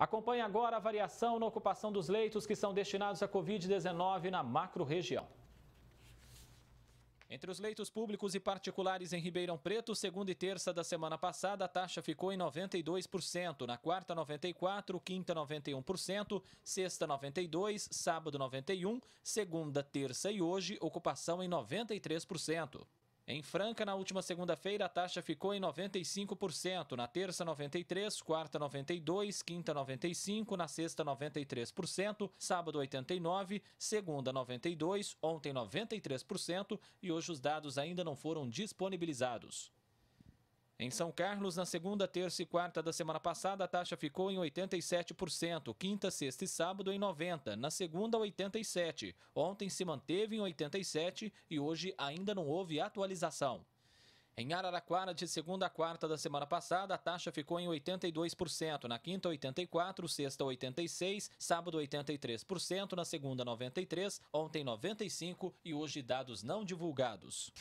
Acompanhe agora a variação na ocupação dos leitos que são destinados à Covid-19 na macro-região. Entre os leitos públicos e particulares em Ribeirão Preto, segunda e terça da semana passada, a taxa ficou em 92%, na quarta 94%, quinta 91%, sexta 92%, sábado 91%, segunda, terça e hoje, ocupação em 93%. Em Franca, na última segunda-feira, a taxa ficou em 95%, na terça 93%, quarta 92%, quinta 95%, na sexta 93%, sábado 89%, segunda 92%, ontem 93% e hoje os dados ainda não foram disponibilizados. Em São Carlos, na segunda, terça e quarta da semana passada, a taxa ficou em 87%, quinta, sexta e sábado em 90%, na segunda 87%. Ontem se manteve em 87% e hoje ainda não houve atualização. Em Araraquara, de segunda a quarta da semana passada, a taxa ficou em 82%, na quinta 84%, sexta 86%, sábado 83%, na segunda 93%, ontem 95% e hoje dados não divulgados.